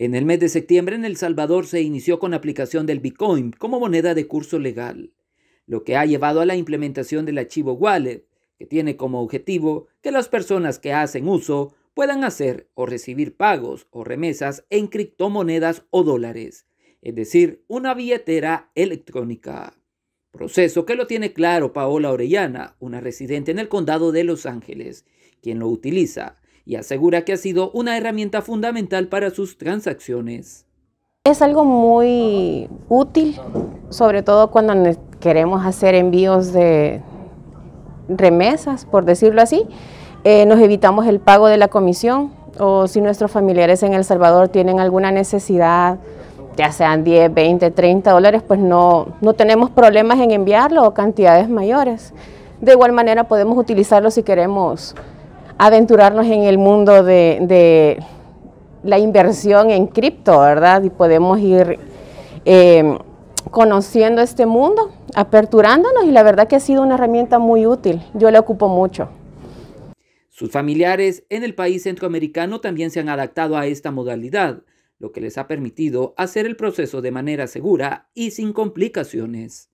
En el mes de septiembre en El Salvador se inició con la aplicación del Bitcoin como moneda de curso legal, lo que ha llevado a la implementación del archivo Wallet, que tiene como objetivo que las personas que hacen uso puedan hacer o recibir pagos o remesas en criptomonedas o dólares, es decir, una billetera electrónica. Proceso que lo tiene claro Paola Orellana, una residente en el condado de Los Ángeles, quien lo utiliza y asegura que ha sido una herramienta fundamental para sus transacciones. Es algo muy útil, sobre todo cuando queremos hacer envíos de remesas, por decirlo así. Eh, nos evitamos el pago de la comisión o si nuestros familiares en El Salvador tienen alguna necesidad, ya sean 10, 20, 30 dólares, pues no, no tenemos problemas en enviarlo o cantidades mayores. De igual manera podemos utilizarlo si queremos aventurarnos en el mundo de, la inversión en cripto, ¿verdad? Y podemos ir em, conociendo este mundo, aperturándonos y la verdad que ha sido una herramienta muy útil. Yo la ocupo mucho. Sus familiares en el país centroamericano también se han adaptado a esta modalidad, lo que les ha permitido hacer el proceso de manera segura y sin complicaciones.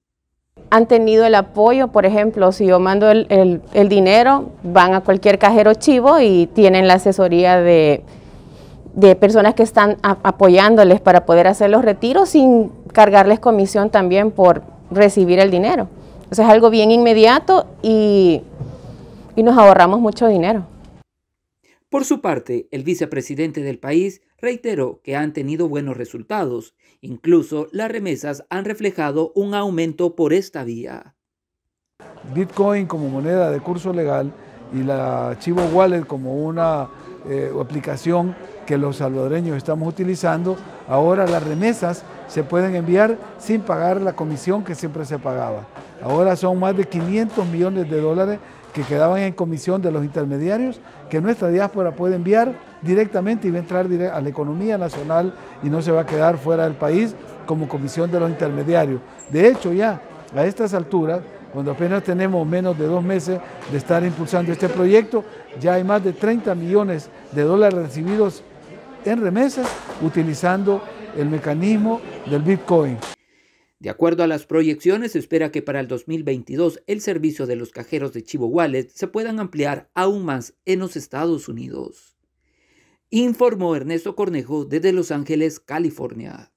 Han tenido el apoyo, por ejemplo, si yo mando el, el, dinero, van a cualquier cajero chivo y tienen la asesoría de, personas que están apoyándoles para poder hacer los retiros sin cargarles comisión también por recibir el dinero. O sea, es algo bien inmediato y nos ahorramos mucho dinero. Por su parte, el vicepresidente del país reiteró que han tenido buenos resultados, incluso las remesas han reflejado un aumento por esta vía. Bitcoin como moneda de curso legal y la Chivo Wallet como una eh, aplicación que los salvadoreños estamos utilizando, ahora las remesas se pueden enviar sin pagar la comisión que siempre se pagaba. Ahora son más de 500 millones de dólares que quedaban en comisión de los intermediarios que nuestra diáspora puede enviar directamente y va a entrar a la economía nacional y no se va a quedar fuera del país como comisión de los intermediarios. De hecho, ya a estas alturas, cuando apenas tenemos menos de dos meses de estar impulsando este proyecto, ya hay más de 30 millones de dólares recibidos en remesas utilizando el mecanismo del Bitcoin. De acuerdo a las proyecciones, se espera que para el 2022 el servicio de los cajeros de Chivo Wallet se puedan ampliar aún más en los Estados Unidos. Informó Ernesto Cornejo desde Los Ángeles, California.